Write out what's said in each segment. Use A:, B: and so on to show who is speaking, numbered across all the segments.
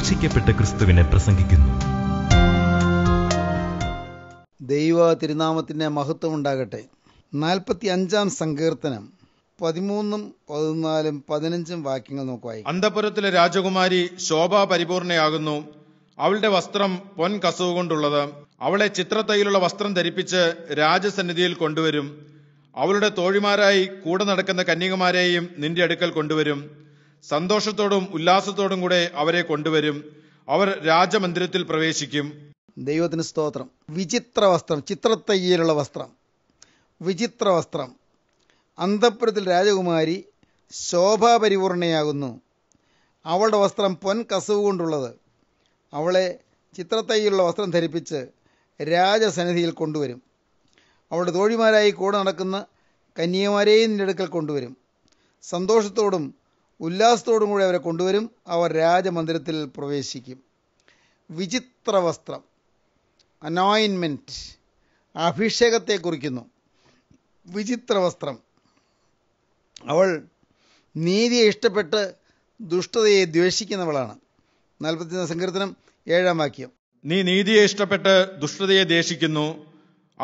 A: ക്രൂശിക്കപ്പെട്ട ക്രിസ്തുവിനെ പ്രസംഗിക്കുന്നു
B: ദൈവ തിരുനാമത്തിന്റെ മഹത്വം ഉണ്ടാകട്ടെ നാൽപ്പത്തി അഞ്ചാം സങ്കീർത്തനം പതിമൂന്നും പതിനാലും പതിനഞ്ചും വാക്യങ്ങൾ നോക്കുവായി
A: അന്തപുരത്തിലെ രാജകുമാരി ശോഭ പരിപൂർണയാകുന്നു അവളുടെ വസ്ത്രം പൊൻ കസവ് കൊണ്ടുള്ളത് അവളെ ചിത്രത്തൈയിലുള്ള വസ്ത്രം ധരിപ്പിച്ച് രാജസന്നിധിയിൽ കൊണ്ടുവരും അവളുടെ തോഴിമാരായി കൂടെ നടക്കുന്ന കന്യകമാരെയും നിന്റെ അടുക്കൽ കൊണ്ടുവരും സന്തോഷത്തോടും ഉല്ലാസത്തോടും കൂടെ അവരെ കൊണ്ടുവരും അവർ രാജമന്ദിരത്തിൽ പ്രവേശിക്കും ദൈവത്തിന് സ്തോത്രം വിചിത്ര വസ്ത്രം ചിത്രത്തയ്യലുള്ള
B: വസ്ത്രം വിചിത്ര വസ്ത്രം അന്തപുരത്തിൽ രാജകുമാരി ശോഭാപരിപൂർണയാകുന്നു അവളുടെ വസ്ത്രം പൊൻ കസവ് കൊണ്ടുള്ളത് അവളെ ചിത്രത്തയ്യുള്ള വസ്ത്രം ധരിപ്പിച്ച് രാജസന്നിധിയിൽ കൊണ്ടുവരും അവളുടെ തോഴിമാരായി കൂടെ നടക്കുന്ന കന്യമാരെയും നിന്റെ അടുക്കൽ കൊണ്ടുവരും സന്തോഷത്തോടും ഉല്ലാസത്തോടും കൂടി അവരെ കൊണ്ടുവരും അവർ രാജമന്ദിരത്തിൽ പ്രവേശിക്കും വിചിത്ര വസ്ത്രം അനോയിൻമെൻറ്റ് അഭിഷേകത്തെ കുറിക്കുന്നു വിചിത്ര വസ്ത്രം അവൾ നീതിയെ ഇഷ്ടപ്പെട്ട് ദുഷ്ടതയെ ദ്വേഷിക്കുന്നവളാണ് നാൽപ്പത്തിയൊന്ന് സങ്കീർത്തനം
A: ഏഴാം വാക്യം നീ നീതിയെ ഇഷ്ടപ്പെട്ട് ദുഷ്ടതയെ ദ്വേഷിക്കുന്നു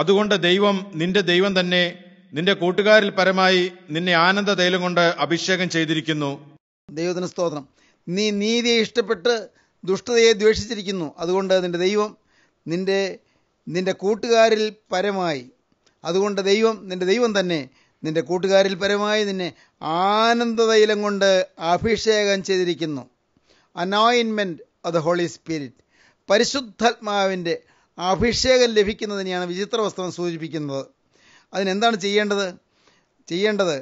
A: അതുകൊണ്ട് ദൈവം നിന്റെ ദൈവം തന്നെ നിന്റെ കൂട്ടുകാരിൽ പരമായി നിന്നെ ആനന്ദ തൈലം കൊണ്ട് അഭിഷേകം ചെയ്തിരിക്കുന്നു
B: ദൈവത്തിന് സ്തോത്രം നീ നീതിയെ ഇഷ്ടപ്പെട്ട് ദുഷ്ടതയെ ദ്വേഷിച്ചിരിക്കുന്നു അതുകൊണ്ട് നിന്റെ ദൈവം നിന്റെ നിന്റെ കൂട്ടുകാരിൽ പരമായി അതുകൊണ്ട് ദൈവം നിന്റെ ദൈവം തന്നെ നിന്റെ കൂട്ടുകാരിൽ പരമായി നിന്നെ ആനന്ദ തൈലം കൊണ്ട് അഭിഷേകം ചെയ്തിരിക്കുന്നു anointment of the Holy Spirit പരിശുദ്ധാത്മാവിൻ്റെ അഭിഷേകം ലഭിക്കുന്നതിനെയാണ് വിചിത്ര വസ്ത്രം സൂചിപ്പിക്കുന്നത് അതിനെന്താണ് ചെയ്യേണ്ടത് ചെയ്യേണ്ടത്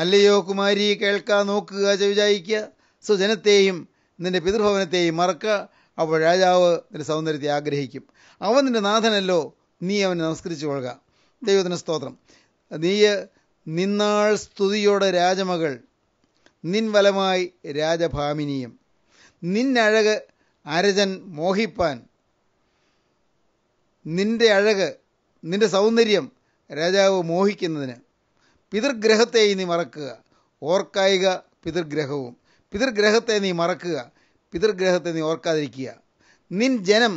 B: അല്ലയോ കുമാരി കേൾക്കുക നോക്കുക ചവിചായിക്കുക സുജനത്തെയും നിന്റെ പിതൃഭവനത്തെയും മറക്കുക അപ്പോൾ രാജാവ് നിന്റെ സൗന്ദര്യത്തെ ആഗ്രഹിക്കും അവൻ നിന്റെ നാഥനല്ലോ നീ അവനെ നമസ്കരിച്ചു കൊള്ളുക ദൈവത്തിന് സ്തോത്രം നീ നിന്നാൾ സ്തുതിയോടെ രാജമകൾ നിൻവലമായി രാജഭാമിനിയും നിന്നഴക് അരജൻ മോഹിപ്പാൻ നിന്റെ അഴക് നിന്റെ സൗന്ദര്യം രാജാവ് മോഹിക്കുന്നതിന് പിതൃഗ്രഹത്തെ നീ മറക്കുക ഓർക്കായിക പിതൃഗ്രഹവും പിതൃഗ്രഹത്തെ നീ മറക്കുക പിതൃഗ്രഹത്തെ നീ ഓർക്കാതിരിക്കുക നിൻ ജനം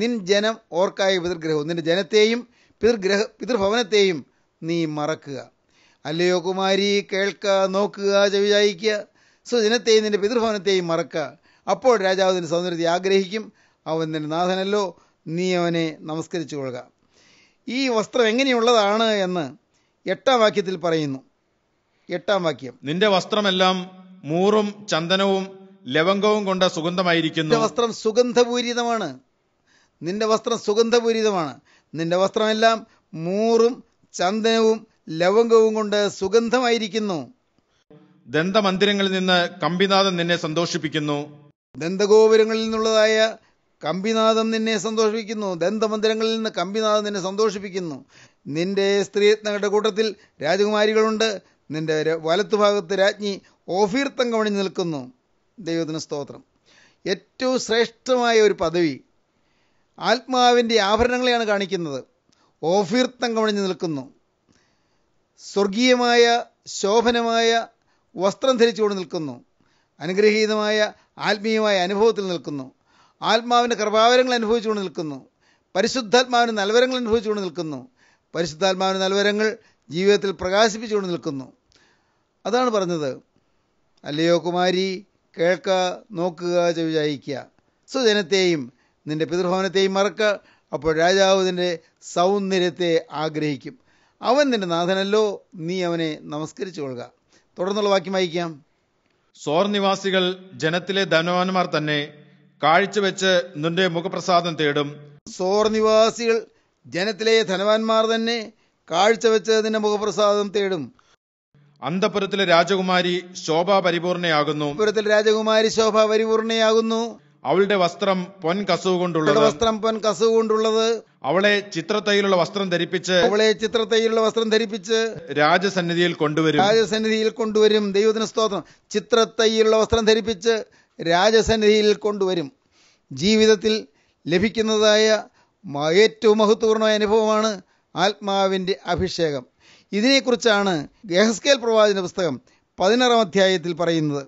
B: നിൻ ജനം ഓർക്കായ പിതൃഗ്രഹവും നിന്റെ ജനത്തെയും പിതൃഗ്രഹ പിതൃഭവനത്തെയും നീ മറക്കുക അല്ലയോ കുമാരി കേൾക്കുക നോക്കുക ചെവിചായിക്കുക സ്വജനത്തെയും നിന്റെ പിതൃഭവനത്തെയും മറക്കുക അപ്പോൾ രാജാവ് നിൻ്റെ സൗന്ദര്യത്തെ ആഗ്രഹിക്കും അവൻ നിന്റെ നാഥനല്ലോ നീ അവനെ നമസ്കരിച്ചു കൊള്ളുക ഈ വസ്ത്രം എങ്ങനെയുള്ളതാണ്
A: എന്ന് എട്ടാം വാക്യത്തിൽ പറയുന്നു എട്ടാം വാക്യം നിന്റെ വസ്ത്രമെല്ലാം മൂറും ചന്ദനവും ലവംഗവും കൊണ്ട് സുഗന്ധമായിരിക്കുന്നു വസ്ത്രം സുഗന്ധപൂരിതമാണ്
B: നിന്റെ വസ്ത്രം സുഗന്ധപൂരിതമാണ് നിന്റെ വസ്ത്രമെല്ലാം മൂറും ചന്ദനവും ലവംഗവും കൊണ്ട് സുഗന്ധമായിരിക്കുന്നു
A: ദന്തമന്ദിരങ്ങളിൽ നിന്ന് കമ്പിനാഥൻ നിന്നെ സന്തോഷിപ്പിക്കുന്നു
B: ദന്തഗോപുരങ്ങളിൽ നിന്നുള്ളതായ കമ്പിനാഥം നിന്നെ സന്തോഷിപ്പിക്കുന്നു ദന്തമന്ദിരങ്ങളിൽ നിന്ന് കമ്പിനാഥം നിന്നെ സന്തോഷിപ്പിക്കുന്നു നിന്റെ സ്ത്രീരത്നങ്ങളുടെ കൂട്ടത്തിൽ രാജകുമാരികളുണ്ട് നിന്റെ വലത്തുഭാഗത്ത് രാജ്ഞി ഓഫീർ തങ്കമണി നിൽക്കുന്നു ദൈവത്തിന് സ്തോത്രം ഏറ്റവും ശ്രേഷ്ഠമായ ഒരു പദവി ആത്മാവിൻ്റെ ആഭരണങ്ങളെയാണ് കാണിക്കുന്നത് ഓഫീർ കവണിഞ്ഞ് നിൽക്കുന്നു സ്വർഗീയമായ ശോഭനമായ വസ്ത്രം ധരിച്ചുകൊണ്ട് നിൽക്കുന്നു അനുഗ്രഹീതമായ ആത്മീയമായ അനുഭവത്തിൽ നിൽക്കുന്നു ആത്മാവിൻ്റെ കൃപാവരങ്ങൾ അനുഭവിച്ചുകൊണ്ട് നിൽക്കുന്നു പരിശുദ്ധാത്മാവിന് നൽവരങ്ങൾ അനുഭവിച്ചുകൊണ്ട് നിൽക്കുന്നു പരിശുദ്ധാത്മാവിന് നൽവരങ്ങൾ ജീവിതത്തിൽ പ്രകാശിപ്പിച്ചുകൊണ്ട് നിൽക്കുന്നു അതാണ് പറഞ്ഞത് അല്ലയോ കുമാരി കേൾക്ക നോക്കുക ചെവിചായിക്കുക സ്വജനത്തെയും നിന്റെ പിതൃഭവനത്തെയും മറക്ക അപ്പോൾ രാജാവ് നിൻ്റെ സൗന്ദര്യത്തെ ആഗ്രഹിക്കും അവൻ നിന്റെ നാഥനല്ലോ നീ അവനെ നമസ്കരിച്ചു കൊള്ളുക തുടർന്നുള്ള വാക്യം വായിക്കാം
A: സോർ നിവാസികൾ ജനത്തിലെ ധനവാന്മാർ തന്നെ കാഴ്ചവെച്ച് നിന്റെ മുഖപ്രസാദം തേടും സോർ നിവാസികൾ ജനത്തിലെ ധനവാന്മാർ തന്നെ കാഴ്ചവെച്ച് നിന്റെ മുഖപ്രസാദം തേടും അന്തപുരത്തിലെ രാജകുമാരി ശോഭ പരിപൂർണയാകുന്നു പുരത്തിലെ രാജകുമാരി ശോഭ പരിപൂർണയാകുന്നു അവളുടെ വസ്ത്രം പൊൻ കസവ് കൊണ്ടുള്ളത് വസ്ത്രം പൊൻ കസവ് കൊണ്ടുള്ളത് അവളെ ചിത്രത്തൈലുള്ള വസ്ത്രം ധരിപ്പിച്ച് അവളെ
B: ചിത്രത്തൈലുള്ള വസ്ത്രം ധരിപ്പിച്ച്
A: രാജസന്നിധിയിൽ കൊണ്ടുവരും
B: രാജസന്നിധിയിൽ കൊണ്ടുവരും ദൈവത്തിന് സ്തോത്രം ചിത്രത്തൈലുള്ള വസ്ത്രം ധരിപ്പിച്ച് രാജസന്നിധിയിൽ കൊണ്ടുവരും ജീവിതത്തിൽ ലഭിക്കുന്നതായ ഏറ്റവും മഹത്വപൂർണ്ണമായ അനുഭവമാണ് ആത്മാവിൻ്റെ അഭിഷേകം ഇതിനെക്കുറിച്ചാണ് ഗഹസ്കേൽ പ്രവാചന പുസ്തകം പതിനാറാം അധ്യായത്തിൽ പറയുന്നത്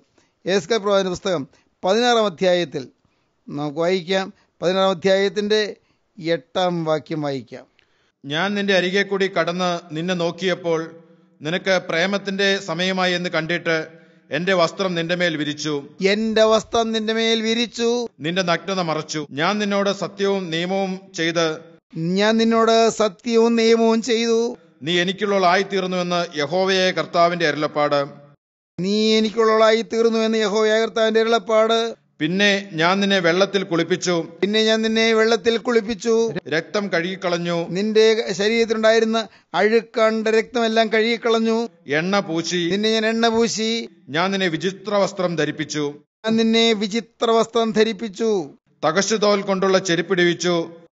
B: ഗഹസ്കേൽ പ്രവാചന പുസ്തകം പതിനാറാം അധ്യായത്തിൽ നമുക്ക് വായിക്കാം പതിനാറാം അധ്യായത്തിൻ്റെ എട്ടാം വാക്യം വായിക്കാം
A: ഞാൻ നിന്റെ അരികെ കൂടി കടന്ന് നിന്നെ നോക്കിയപ്പോൾ നിനക്ക് പ്രേമത്തിൻ്റെ സമയമായി എന്ന് കണ്ടിട്ട് എന്റെ വസ്ത്രം നിന്റെ മേൽ വിരിച്ചു എന്റെ വസ്ത്രം നിന്റെ മേൽ വിരിച്ചു നിന്റെ നഗ്നത മറച്ചു ഞാൻ നിന്നോട് സത്യവും നിയമവും ചെയ്ത് ഞാൻ നിന്നോട് സത്യവും നിയമവും ചെയ്തു നീ എന്ന് യഹോവയെ കർത്താവിന്റെ അരുളപ്പാട് നീ എനിക്കുള്ളതായി തീർന്നു എന്ന് കർത്താവിന്റെ അരുളപ്പാട് പിന്നെ ഞാൻ നിന്നെ വെള്ളത്തിൽ കുളിപ്പിച്ചു പിന്നെ ഞാൻ നിന്നെ വെള്ളത്തിൽ കുളിപ്പിച്ചു രക്തം കഴുകിക്കളഞ്ഞു നിന്റെ ശരീരത്തിലുണ്ടായിരുന്ന അഴുക്കണ്ട രക്തമെല്ലാം കഴുകിക്കളഞ്ഞു എണ്ണ പൂശി നിന്നെ ഞാൻ എണ്ണ പൂശി ഞാൻ നിന്നെ വിചിത്ര വസ്ത്രം ധരിപ്പിച്ചു ഞാൻ നിന്നെ വിചിത്ര വസ്ത്രം ധരിപ്പിച്ചു തോൽ കൊണ്ടുള്ള ചെരുപ്പിടിവിച്ചു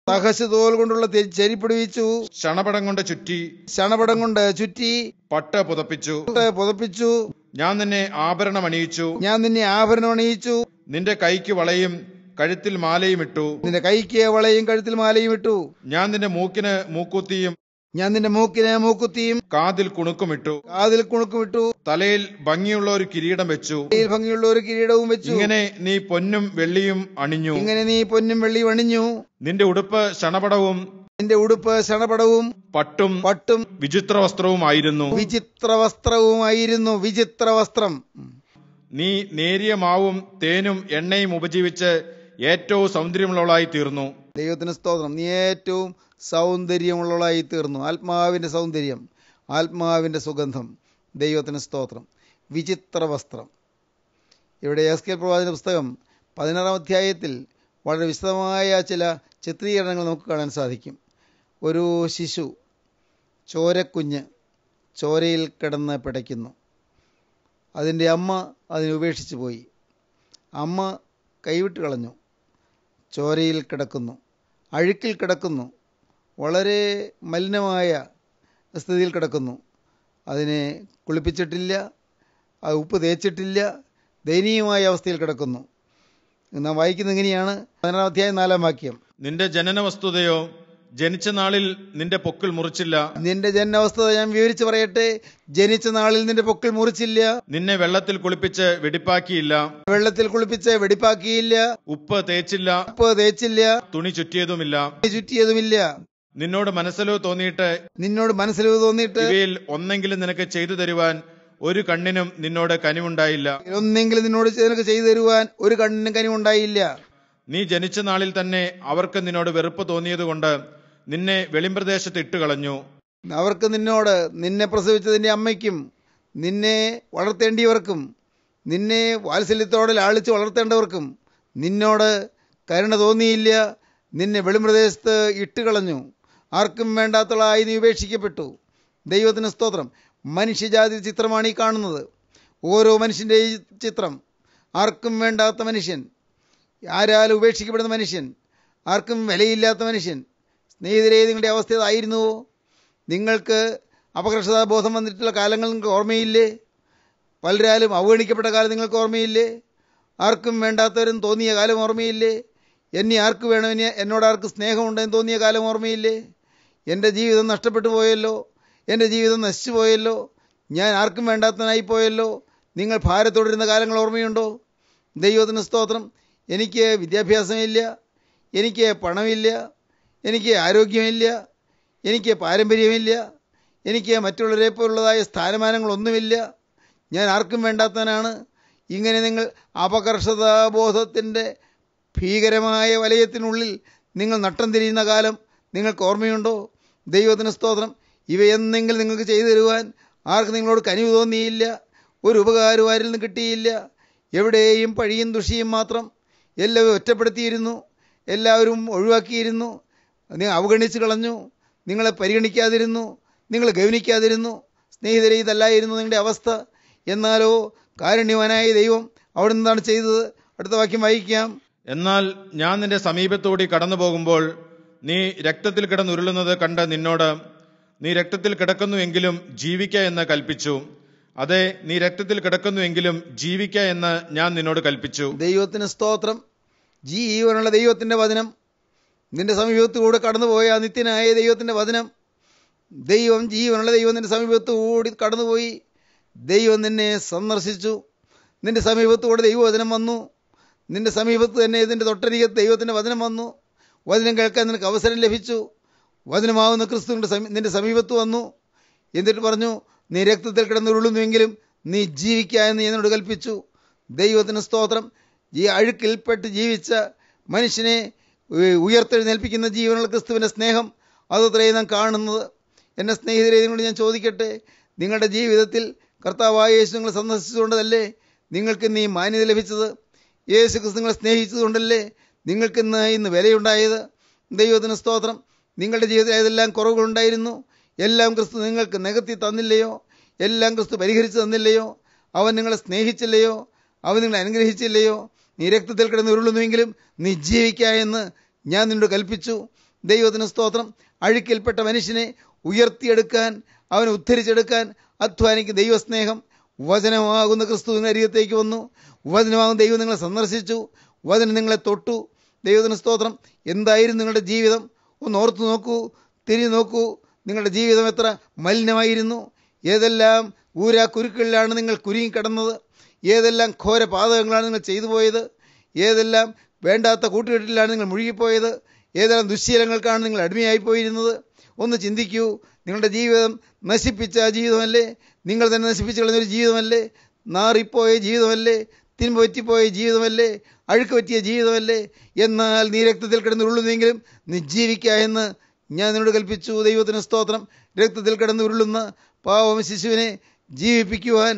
A: തഹസ് തോൽ കൊണ്ടുള്ള ചെരിപ്പിടിവിച്ചു ശണപടം കൊണ്ട് ചുറ്റി ശണപടം കൊണ്ട് ചുറ്റി പട്ട പുതപ്പിച്ചു പുതപ്പിച്ചു ഞാൻ നിന്നെ ആഭരണം അണിയിച്ചു ഞാൻ നിന്നെ ആഭരണം അണിയിച്ചു നിന്റെ കൈക്ക് വളയും കഴുത്തിൽ മാലയും ഇട്ടു നിന്റെ കൈക്ക് വളയും കഴുത്തിൽ മാലയും ഇട്ടു ഞാൻ നിന്റെ മൂക്കിന് മൂക്കുത്തിയും ഞാൻ നിന്റെ മൂക്കിന് മൂക്കുത്തിയും കാതിൽ കുണുക്കുമിട്ടു കാതിൽ കുണുക്കുമിട്ടു തലയിൽ ഭംഗിയുള്ള ഒരു കിരീടം വെച്ചു തലയിൽ
B: ഭംഗിയുള്ള ഒരു കിരീടവും വെച്ചു ഇങ്ങനെ
A: നീ പൊന്നും വെള്ളിയും അണിഞ്ഞു ഇങ്ങനെ നീ പൊന്നും വെള്ളിയും അണിഞ്ഞു നിന്റെ ഉടുപ്പ് ശണപടവും നിന്റെ ഉടുപ്പ് ശണപടവും പട്ടും പട്ടും വിചിത്ര വസ്ത്രവുമായിരുന്നു വിചിത്ര വസ്ത്രവുമായിരുന്നു വിചിത്ര വസ്ത്രം നീ നേരിയ മാവും തേനും എണ്ണയും ഉപജീവിച്ച് ഏറ്റവും സൗന്ദര്യമുള്ളവളായി തീർന്നു
B: ദൈവത്തിന് സ്തോത്രം നീ ഏറ്റവും സൗന്ദര്യമുള്ളവളായി തീർന്നു ആത്മാവിൻ്റെ സൗന്ദര്യം ആത്മാവിൻ്റെ സുഗന്ധം ദൈവത്തിന് സ്തോത്രം വിചിത്ര വസ്ത്രം ഇവിടെ എസ് കെ പ്രവാചന പുസ്തകം പതിനാറാം അധ്യായത്തിൽ വളരെ വിശദമായ ചില ചിത്രീകരണങ്ങൾ നമുക്ക് കാണാൻ സാധിക്കും ഒരു ശിശു ചോരക്കുഞ്ഞ് ചോരയിൽ കിടന്ന് പിടയ്ക്കുന്നു അതിൻ്റെ അമ്മ അതിനെ ഉപേക്ഷിച്ചു പോയി അമ്മ കൈവിട്ട് കളഞ്ഞു ചോരയിൽ കിടക്കുന്നു അഴുക്കിൽ കിടക്കുന്നു വളരെ മലിനമായ സ്ഥിതിയിൽ കിടക്കുന്നു അതിനെ കുളിപ്പിച്ചിട്ടില്ല അത് ഉപ്പ് തേച്ചിട്ടില്ല ദയനീയമായ അവസ്ഥയിൽ കിടക്കുന്നു നാം വായിക്കുന്നത് ഇങ്ങനെയാണ് പതിനാറാം അധ്യായം
A: നാലാം വാക്യം നിന്റെ ജനന വസ്തുതയോ ജനിച്ച നാളിൽ നിന്റെ പൊക്കിൽ മുറിച്ചില്ല
B: നിന്റെ ജനവസ്ഥ ഞാൻ വിവരിച്ചു പറയട്ടെ ജനിച്ച നാളിൽ നിന്റെ പൊക്കിൽ മുറിച്ചില്ല
A: നിന്നെ വെള്ളത്തിൽ കുളിപ്പിച്ച് വെടിപ്പാക്കിയില്ല വെള്ളത്തിൽ കുളിപ്പിച്ച് വെടിപ്പാക്കിയില്ല ഉപ്പ് തേച്ചില്ല ഉപ്പ് തേച്ചില്ല തുണി ചുറ്റിയതുമില്ല ചുറ്റിയതുമില്ല നിന്നോട് മനസ്സിലോ തോന്നിയിട്ട് നിന്നോട് മനസ്സിലോ തോന്നിയിട്ട് ഇവയിൽ ഒന്നെങ്കിലും നിനക്ക് ചെയ്തു തരുവാൻ ഒരു കണ്ണിനും നിന്നോട് കനിവുണ്ടായില്ല
B: ഒന്നെങ്കിലും നിന്നോട് നിനക്ക് ചെയ്തു തരുവാൻ ഒരു കണ്ണിനും കനിവുണ്ടായില്ല
A: നീ ജനിച്ച നാളിൽ തന്നെ അവർക്ക് നിന്നോട് വെറുപ്പ് തോന്നിയതുകൊണ്ട് നിന്നെ വെളിമ്പ്രദേശത്ത് ഇട്ടുകളഞ്ഞു
B: അവർക്ക് നിന്നോട് നിന്നെ പ്രസവിച്ചതിൻ്റെ അമ്മയ്ക്കും നിന്നെ വളർത്തേണ്ടിയവർക്കും നിന്നെ വാത്സല്യത്തോടെ ലാളിച്ച് വളർത്തേണ്ടവർക്കും നിന്നോട് കരുണ തോന്നിയില്ല നിന്നെ വെളിമ്പ്രദേശത്ത് ഇട്ടുകളഞ്ഞു ആർക്കും വേണ്ടാത്തളായി നീ ഉപേക്ഷിക്കപ്പെട്ടു ദൈവത്തിന് സ്തോത്രം മനുഷ്യജാതി ചിത്രമാണ് ഈ കാണുന്നത് ഓരോ മനുഷ്യൻ്റെ ചിത്രം ആർക്കും വേണ്ടാത്ത മനുഷ്യൻ ആരാൽ ഉപേക്ഷിക്കപ്പെടുന്ന മനുഷ്യൻ ആർക്കും വിലയില്ലാത്ത മനുഷ്യൻ നീതിരേ നിങ്ങളുടെ അവസ്ഥ ഇതായിരുന്നുവോ നിങ്ങൾക്ക് ബോധം വന്നിട്ടുള്ള കാലങ്ങൾ നിങ്ങൾക്ക് ഓർമ്മയില്ലേ പലരാലും അവഗണിക്കപ്പെട്ട കാലം നിങ്ങൾക്ക് ഓർമ്മയില്ലേ ആർക്കും വേണ്ടാത്തവരും തോന്നിയ കാലം ഓർമ്മയില്ലേ എന്നെ ആർക്ക് വേണമെന്ന് എന്നോട് ആർക്ക് സ്നേഹമുണ്ടെന്ന് തോന്നിയ കാലം ഓർമ്മയില്ലേ എൻ്റെ ജീവിതം നഷ്ടപ്പെട്ടു പോയല്ലോ എൻ്റെ ജീവിതം നശിച്ചു പോയല്ലോ ഞാൻ ആർക്കും വേണ്ടാത്തനായി പോയല്ലോ നിങ്ങൾ ഭാരത്തോടിരുന്ന കാലങ്ങൾ ഓർമ്മയുണ്ടോ ദൈവത്തിന് സ്തോത്രം എനിക്ക് വിദ്യാഭ്യാസമില്ല എനിക്ക് പണമില്ല എനിക്ക് ആരോഗ്യമില്ല എനിക്ക് പാരമ്പര്യമില്ല എനിക്ക് മറ്റുള്ളവരെ പോലുള്ളതായ സ്ഥാനമാനങ്ങളൊന്നുമില്ല ഞാൻ ആർക്കും വേണ്ടാത്തവനാണ് ഇങ്ങനെ നിങ്ങൾ അപകർഷതാബോധത്തിൻ്റെ ഭീകരമായ വലയത്തിനുള്ളിൽ നിങ്ങൾ നട്ടം തിരിയുന്ന കാലം നിങ്ങൾക്ക് ഓർമ്മയുണ്ടോ ദൈവത്തിന് സ്തോത്രം ഇവയെന്നെങ്കിലും നിങ്ങൾക്ക് ചെയ്തു തരുവാൻ ആർക്കും നിങ്ങളോട് കനിവ് തോന്നിയില്ല ഒരു ഉപകാരവും ആരിൽ നിന്ന് കിട്ടിയില്ല എവിടെയും പഴിയും ദുഷിയും മാത്രം എല്ലാവരും ഒറ്റപ്പെടുത്തിയിരുന്നു എല്ലാവരും ഒഴിവാക്കിയിരുന്നു നിങ്ങൾ അവഗണിച്ച് കളഞ്ഞു നിങ്ങളെ പരിഗണിക്കാതിരുന്നു നിങ്ങൾ ഗൗനിക്കാതിരുന്നു സ്നേഹിതരെ ഇതല്ലായിരുന്നു നിങ്ങളുടെ അവസ്ഥ എന്നാലോ കാരുണ്യവാനായ ദൈവം അവിടെ നിന്നാണ് ചെയ്തത് അടുത്ത വാക്യം വായിക്കാം
A: എന്നാൽ ഞാൻ നിന്റെ സമീപത്തോടി കടന്നു പോകുമ്പോൾ നീ രക്തത്തിൽ കിടന്നുരുളുന്നത് കണ്ട് നിന്നോട് നീ രക്തത്തിൽ എങ്കിലും ജീവിക്ക എന്ന് കൽപ്പിച്ചു അതെ നീ രക്തത്തിൽ എങ്കിലും ജീവിക്ക എന്ന് ഞാൻ നിന്നോട് കൽപ്പിച്ചു ദൈവത്തിന് സ്തോത്രം ജീവനുള്ള ദൈവത്തിന്റെ വചനം
B: നിന്റെ സമീപത്തുകൂടെ കടന്നുപോയ ആ നിത്യനായ ദൈവത്തിൻ്റെ വചനം ദൈവം ജീവനുള്ള ദൈവം നിന്റെ സമീപത്തുകൂടി കടന്നുപോയി ദൈവം നിന്നെ സന്ദർശിച്ചു നിന്റെ സമീപത്തുകൂടെ ദൈവവചനം വന്നു നിന്റെ സമീപത്ത് തന്നെ ഇതിൻ്റെ തൊട്ടരികത്ത് ദൈവത്തിൻ്റെ വചനം വന്നു വചനം കേൾക്കാൻ നിനക്ക് അവസരം ലഭിച്ചു വചനമാവുന്ന ക്രിസ്തു നിന്റെ സമീപത്ത് വന്നു എന്നിട്ട് പറഞ്ഞു നീ രക്തത്തിൽ കിടന്നുരുളുന്നുവെങ്കിലും നീ ജീവിക്കുക എന്ന് എന്നോട് കൽപ്പിച്ചു ദൈവത്തിന് സ്തോത്രം ഈ അഴുക്കിൽപ്പെട്ട് ജീവിച്ച മനുഷ്യനെ ഉയർത്തെഴുന്നേൽപ്പിക്കുന്ന ജീവനുള്ള ക്രിസ്തുവിൻ്റെ സ്നേഹം അതത്രയും നാം കാണുന്നത് എന്നെ സ്നേഹിതരെ നിങ്ങളോട് ഞാൻ ചോദിക്കട്ടെ നിങ്ങളുടെ ജീവിതത്തിൽ കർത്താവായ യേശു നിങ്ങളെ സന്ദർശിച്ചുകൊണ്ടതല്ലേ നിങ്ങൾക്ക് ഇന്ന് ഈ മാന്യത ലഭിച്ചത് യേശു ക്രിസ്തു നിങ്ങളെ സ്നേഹിച്ചതുകൊണ്ടല്ലേ നിങ്ങൾക്കിന്ന് ഇന്ന് വിലയുണ്ടായത് ദൈവത്തിന് സ്തോത്രം നിങ്ങളുടെ ജീവിതത്തിൽ ഏതെല്ലാം കുറവുകളുണ്ടായിരുന്നു എല്ലാം ക്രിസ്തു നിങ്ങൾക്ക് നികത്തി തന്നില്ലയോ എല്ലാം ക്രിസ്തു പരിഹരിച്ചു തന്നില്ലയോ അവൻ നിങ്ങളെ സ്നേഹിച്ചില്ലയോ അവൻ നിങ്ങളെ അനുഗ്രഹിച്ചില്ലയോ നീ രക്തത്തിൽ കിടന്ന് ഉരുളുന്നുവെങ്കിലും നീ ജീവിക്കാ എന്ന് ഞാൻ നിന്നോട് കൽപ്പിച്ചു ദൈവത്തിന് സ്തോത്രം അഴുക്കിൽപ്പെട്ട മനുഷ്യനെ ഉയർത്തിയെടുക്കാൻ അവനെ ഉദ്ധരിച്ചെടുക്കാൻ അധ്വാനിക്ക് ദൈവസ്നേഹം വചനമാകുന്ന ക്രിസ്തു നിങ്ങളുടെ അരികത്തേക്ക് വന്നു വചനമാകുന്ന ദൈവം നിങ്ങളെ സന്ദർശിച്ചു വചനം നിങ്ങളെ തൊട്ടു ദൈവത്തിന് സ്തോത്രം എന്തായിരുന്നു നിങ്ങളുടെ ജീവിതം ഒന്ന് ഓർത്തു നോക്കൂ തിരിഞ്ഞു നോക്കൂ നിങ്ങളുടെ ജീവിതം എത്ര മലിനമായിരുന്നു ഏതെല്ലാം ഊരാ കുരുക്കളിലാണ് നിങ്ങൾ കുരുങ്ങിക്കിടന്നത് ഏതെല്ലാം ഘോര പാതകങ്ങളാണ് നിങ്ങൾ ചെയ്തു പോയത് ഏതെല്ലാം വേണ്ടാത്ത കൂട്ടുകെട്ടിലാണ് നിങ്ങൾ മുഴുകിപ്പോയത് ഏതെല്ലാം ദുശ്ശീലങ്ങൾക്കാണ് നിങ്ങൾ അടിമയായിപ്പോയിരുന്നത് ഒന്ന് ചിന്തിക്കൂ നിങ്ങളുടെ ജീവിതം നശിപ്പിച്ച ജീവിതമല്ലേ നിങ്ങൾ തന്നെ നശിപ്പിച്ചു കളഞ്ഞൊരു ജീവിതമല്ലേ നാറിപ്പോയ ജീവിതമല്ലേ പറ്റിപ്പോയ ജീവിതമല്ലേ അഴുക്ക് പറ്റിയ ജീവിതമല്ലേ എന്നാൽ നീ രക്തത്തിൽ കിടന്നുരുള്ളുന്നെങ്കിലും നീ എന്ന് ഞാൻ നിന്നോട് കൽപ്പിച്ചു ദൈവത്തിന് സ്തോത്രം രക്തത്തിൽ കിടന്നുരുളുന്ന പാവം ശിശുവിനെ ജീവിപ്പിക്കുവാൻ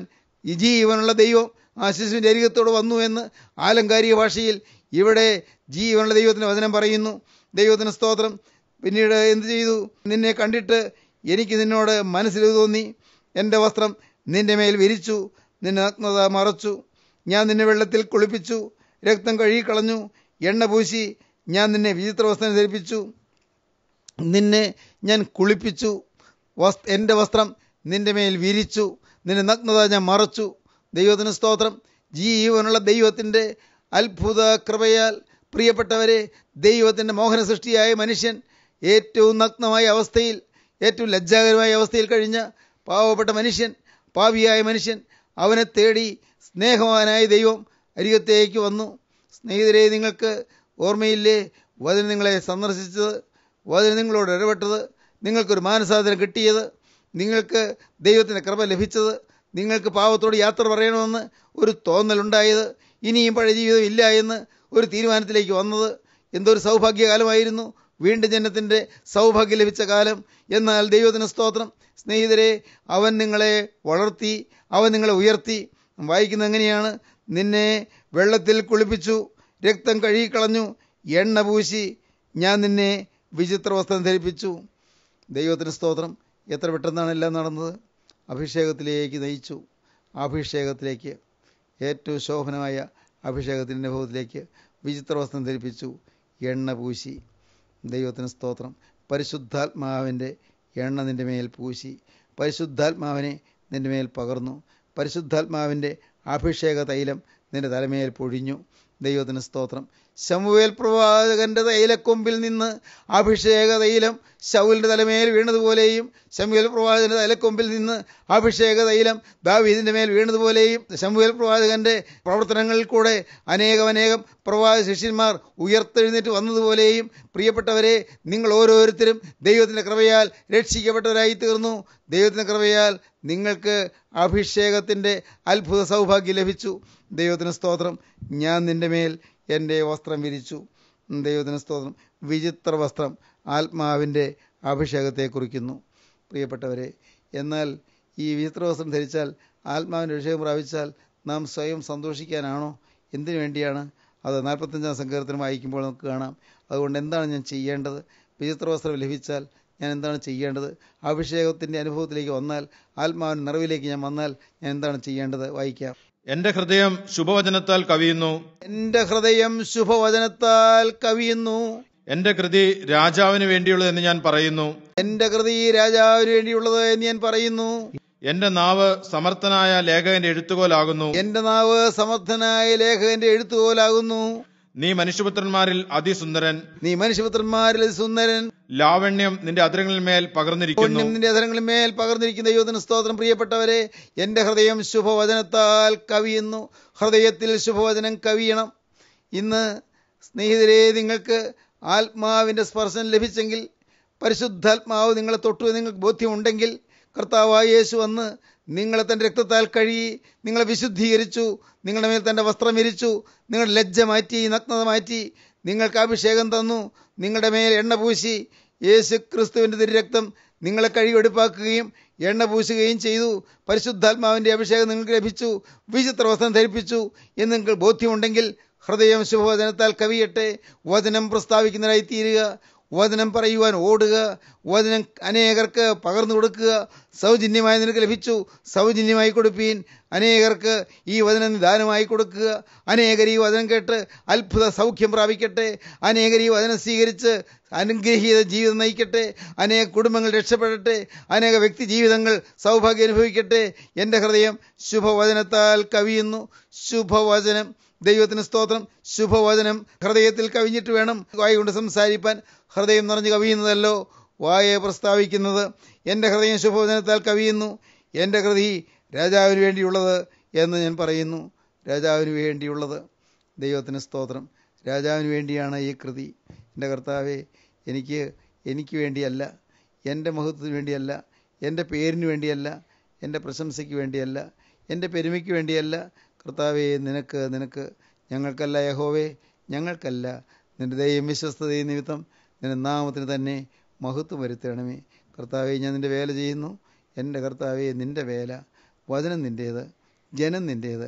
B: ഈ ജീവനുള്ള ദൈവം ആ ശിശുവിൻ്റെ അരികത്തോട് വന്നു എന്ന് ആലങ്കാരിക ഭാഷയിൽ ഇവിടെ ജീവനുള്ള ദൈവത്തിൻ്റെ വചനം പറയുന്നു ദൈവത്തിന് സ്തോത്രം പിന്നീട് എന്ത് ചെയ്തു നിന്നെ കണ്ടിട്ട് എനിക്ക് നിന്നോട് മനസ്സിൽ തോന്നി എൻ്റെ വസ്ത്രം നിൻ്റെ മേൽ വിരിച്ചു നിന്നെ നഗ്നത മറച്ചു ഞാൻ നിന്നെ വെള്ളത്തിൽ കുളിപ്പിച്ചു രക്തം കഴുകിക്കളഞ്ഞു എണ്ണ പൂശി ഞാൻ നിന്നെ വിചിത്ര വസ്ത്രം ധരിപ്പിച്ചു നിന്നെ ഞാൻ കുളിപ്പിച്ചു വസ് എൻ്റെ വസ്ത്രം നിൻ്റെ മേൽ വിരിച്ചു നിന്നെ നഗ്നത ഞാൻ മറച്ചു ദൈവത്തിന് സ്തോത്രം ജീവനുള്ള ദൈവത്തിൻ്റെ അത്ഭുത കൃപയാൽ പ്രിയപ്പെട്ടവരെ ദൈവത്തിൻ്റെ മോഹന സൃഷ്ടിയായ മനുഷ്യൻ ഏറ്റവും നഗ്നമായ അവസ്ഥയിൽ ഏറ്റവും ലജ്ജാകരമായ അവസ്ഥയിൽ കഴിഞ്ഞ പാവപ്പെട്ട മനുഷ്യൻ പാവിയായ മനുഷ്യൻ അവനെ തേടി സ്നേഹവാനായ ദൈവം അരികത്തേക്ക് വന്നു സ്നേഹിതരെ നിങ്ങൾക്ക് ഓർമ്മയില്ലേ വചനം നിങ്ങളെ സന്ദർശിച്ചത് വചനം നിങ്ങളോട് ഇടപെട്ടത് നിങ്ങൾക്കൊരു മാനസാധനം കിട്ടിയത് നിങ്ങൾക്ക് ദൈവത്തിൻ്റെ കൃപ ലഭിച്ചത് നിങ്ങൾക്ക് പാവത്തോട് യാത്ര പറയണമെന്ന് ഒരു തോന്നലുണ്ടായത് ഇനിയും പഴയ ജീവിതം ഇല്ല എന്ന് ഒരു തീരുമാനത്തിലേക്ക് വന്നത് എന്തൊരു സൗഭാഗ്യകാലമായിരുന്നു വീണ്ടും ജനത്തിൻ്റെ സൗഭാഗ്യം ലഭിച്ച കാലം എന്നാൽ ദൈവത്തിന് സ്തോത്രം സ്നേഹിതരെ അവൻ നിങ്ങളെ വളർത്തി അവൻ നിങ്ങളെ ഉയർത്തി വായിക്കുന്ന എങ്ങനെയാണ് നിന്നെ വെള്ളത്തിൽ കുളിപ്പിച്ചു രക്തം കഴുകിക്കളഞ്ഞു എണ്ണ പൂശി ഞാൻ നിന്നെ വിചിത്ര വസ്ത്രം ധരിപ്പിച്ചു ദൈവത്തിന് സ്തോത്രം എത്ര പെട്ടെന്നാണ് എല്ലാം നടന്നത് അഭിഷേകത്തിലേക്ക് നയിച്ചു അഭിഷേകത്തിലേക്ക് ഏറ്റവും ശോഭനമായ അഭിഷേകത്തിൻ്റെ അനുഭവത്തിലേക്ക് വിചിത്ര വസ്ത്രം ധരിപ്പിച്ചു എണ്ണ പൂശി ദൈവത്തിന് സ്തോത്രം പരിശുദ്ധാത്മാവിൻ്റെ എണ്ണ നിൻ്റെ മേൽ പൂശി പരിശുദ്ധാത്മാവിനെ നിൻ്റെ മേൽ പകർന്നു പരിശുദ്ധാത്മാവിൻ്റെ അഭിഷേക തൈലം നിൻ്റെ തലമേൽ പൊഴിഞ്ഞു ദൈവത്തിന് സ്തോത്രം ശമുവേൽ പ്രവാചകന്റെ തൈലക്കൊമ്പിൽ നിന്ന് അഭിഷേക തൈലം ശൗലിൻ്റെ തലമേൽ വീണതുപോലെയും ശമുവേൽ പ്രവാചകൻ്റെ തൈലക്കൊമ്പിൽ നിന്ന് അഭിഷേക തൈലം ദാവീദിൻ്റെ മേൽ വീണതുപോലെയും ശമുവേൽ പ്രവാചകൻ്റെ പ്രവർത്തനങ്ങളിൽ കൂടെ അനേകം പ്രവാച ശിഷ്യന്മാർ ഉയർത്തെഴുന്നേറ്റ് വന്നതുപോലെയും പ്രിയപ്പെട്ടവരെ നിങ്ങൾ ഓരോരുത്തരും ദൈവത്തിൻ്റെ കൃപയാൽ രക്ഷിക്കപ്പെട്ടവരായി തീർന്നു ദൈവത്തിൻ്റെ കൃപയാൽ നിങ്ങൾക്ക് അഭിഷേകത്തിൻ്റെ അത്ഭുത സൗഭാഗ്യം ലഭിച്ചു ദൈവത്തിന് സ്തോത്രം ഞാൻ നിൻ്റെ മേൽ എൻ്റെ വസ്ത്രം വിരിച്ചു ദൈവത്തിന് സ്തോത്രം വിചിത്ര വസ്ത്രം ആത്മാവിൻ്റെ അഭിഷേകത്തെ കുറിക്കുന്നു പ്രിയപ്പെട്ടവരെ എന്നാൽ ഈ വിചിത്ര വസ്ത്രം ധരിച്ചാൽ ആത്മാവിൻ്റെ അഭിഷേകം പ്രാപിച്ചാൽ നാം സ്വയം സന്തോഷിക്കാനാണോ എന്തിനു വേണ്ടിയാണ് അത് നാൽപ്പത്തഞ്ചാം സങ്കീർത്തനം വായിക്കുമ്പോൾ നമുക്ക് കാണാം അതുകൊണ്ട് എന്താണ് ഞാൻ ചെയ്യേണ്ടത് വിചിത്ര വസ്ത്രം ലഭിച്ചാൽ ഞാൻ എന്താണ് ചെയ്യേണ്ടത് അഭിഷേകത്തിൻ്റെ അനുഭവത്തിലേക്ക് വന്നാൽ ആത്മാവിൻ്റെ നിറവിലേക്ക് ഞാൻ വന്നാൽ ഞാൻ എന്താണ് ചെയ്യേണ്ടത് വായിക്കാം
A: എന്റെ ഹൃദയം ശുഭവചനത്താൽ കവിയുന്നു എന്റെ ഹൃദയം ശുഭവചനത്താൽ കവിയുന്നു എന്റെ കൃതി രാജാവിന് വേണ്ടിയുള്ളത് എന്ന് ഞാൻ പറയുന്നു എന്റെ കൃതി രാജാവിന് വേണ്ടിയുള്ളത് എന്ന് ഞാൻ പറയുന്നു എന്റെ നാവ് സമർത്ഥനായ ലേഖകന്റെ എഴുത്തുകോലാകുന്നു എന്റെ നാവ് സമർത്ഥനായ ലേഖകന്റെ എഴുത്തുകോലാകുന്നു നീ മനുഷ്യപുത്രന്മാരിൽ അതിസുന്ദരൻ നീ മനുഷ്യപുത്രന്മാരിൽ സുന്ദരൻ ലാവണ്യം നിന്റെ അധരങ്ങളിൽ മേൽ പകർന്നിരിക്കുന്നു നിന്റെ അധരങ്ങളിൽ
B: മേൽ പകർന്നിരിക്കുന്ന യോധന സ്തോത്രം
A: പ്രിയപ്പെട്ടവരെ എന്റെ ഹൃദയം ശുഭവചനത്താൽ കവിയുന്നു
B: ഹൃദയത്തിൽ ശുഭവചനം കവിയണം ഇന്ന് സ്നേഹിതരെ നിങ്ങൾക്ക് ആത്മാവിൻ്റെ സ്പർശനം ലഭിച്ചെങ്കിൽ പരിശുദ്ധാത്മാവ് നിങ്ങളെ തൊട്ടു നിങ്ങൾക്ക് ബോധ്യമുണ്ടെങ്കിൽ കർത്താവായ യേശു വന്ന് നിങ്ങളെ തൻ്റെ രക്തത്താൽ കഴുകി നിങ്ങളെ വിശുദ്ധീകരിച്ചു നിങ്ങളുടെ മേൽ തൻ്റെ വസ്ത്രം വിരിച്ചു നിങ്ങളുടെ ലജ്ജ മാറ്റി നഗ്നത മാറ്റി നിങ്ങൾക്ക് അഭിഷേകം തന്നു നിങ്ങളുടെ മേൽ എണ്ണ പൂശി യേശു ക്രിസ്തുവിൻ്റെ തിരുരക്തം നിങ്ങളെ കഴുകി എടുപ്പാക്കുകയും എണ്ണ പൂശുകയും ചെയ്തു പരിശുദ്ധാത്മാവിൻ്റെ അഭിഷേകം നിങ്ങൾക്ക് ലഭിച്ചു വിചിത്ര വസ്ത്രം ധരിപ്പിച്ചു എന്ന് നിങ്ങൾക്ക് ബോധ്യമുണ്ടെങ്കിൽ ഹൃദയം ശുഭവചനത്താൽ കവിയട്ടെ വചനം പ്രസ്താവിക്കുന്നതിനായി തീരുക വചനം പറയുവാൻ ഓടുക വചനം അനേകർക്ക് പകർന്നു കൊടുക്കുക സൗജന്യമായി നിനക്ക് ലഭിച്ചു സൗജന്യമായി കൊടുപ്പീൻ അനേകർക്ക് ഈ വചനം ദാനമായി കൊടുക്കുക അനേകർ ഈ വചനം കേട്ട് അത്ഭുത സൗഖ്യം പ്രാപിക്കട്ടെ അനേകർ ഈ വചനം സ്വീകരിച്ച് അനുഗ്രഹീത ജീവിതം നയിക്കട്ടെ അനേക കുടുംബങ്ങൾ രക്ഷപ്പെടട്ടെ അനേക വ്യക്തി ജീവിതങ്ങൾ സൗഭാഗ്യം അനുഭവിക്കട്ടെ എൻ്റെ ഹൃദയം ശുഭവചനത്താൽ കവിയുന്നു ശുഭവചനം ദൈവത്തിന് സ്തോത്രം ശുഭവചനം ഹൃദയത്തിൽ കവിഞ്ഞിട്ട് വേണം വായ കൊണ്ട് സംസാരിപ്പാൻ ഹൃദയം നിറഞ്ഞ് കവിയുന്നതല്ലോ വായയെ പ്രസ്താവിക്കുന്നത് എൻ്റെ ഹൃദയം ശുഭവചനത്താൽ കവിയുന്നു എൻ്റെ കൃതി രാജാവിന് വേണ്ടിയുള്ളത് എന്ന് ഞാൻ പറയുന്നു രാജാവിന് വേണ്ടിയുള്ളത് ദൈവത്തിന് സ്തോത്രം രാജാവിന് വേണ്ടിയാണ് ഈ കൃതി എൻ്റെ കർത്താവെ എനിക്ക് എനിക്ക് വേണ്ടിയല്ല എൻ്റെ മഹത്വത്തിന് വേണ്ടിയല്ല എൻ്റെ പേരിന് വേണ്ടിയല്ല എൻ്റെ പ്രശംസയ്ക്ക് വേണ്ടിയല്ല എൻ്റെ പെരുമയ്ക്ക് വേണ്ടിയല്ല കർത്താവേ നിനക്ക് നിനക്ക് ഞങ്ങൾക്കല്ല യഹോവേ ഞങ്ങൾക്കല്ല നിൻ്റെ ദയയും വിശ്വസ്തതയും നിമിത്തം നിൻ്റെ നാമത്തിന് തന്നെ മഹത്വം വരുത്തണമേ കർത്താവെ ഞാൻ നിൻ്റെ വേല ചെയ്യുന്നു എൻ്റെ കർത്താവെ നിൻ്റെ വേല വചനം നിൻ്റേത് ജനം നിൻ്റേത്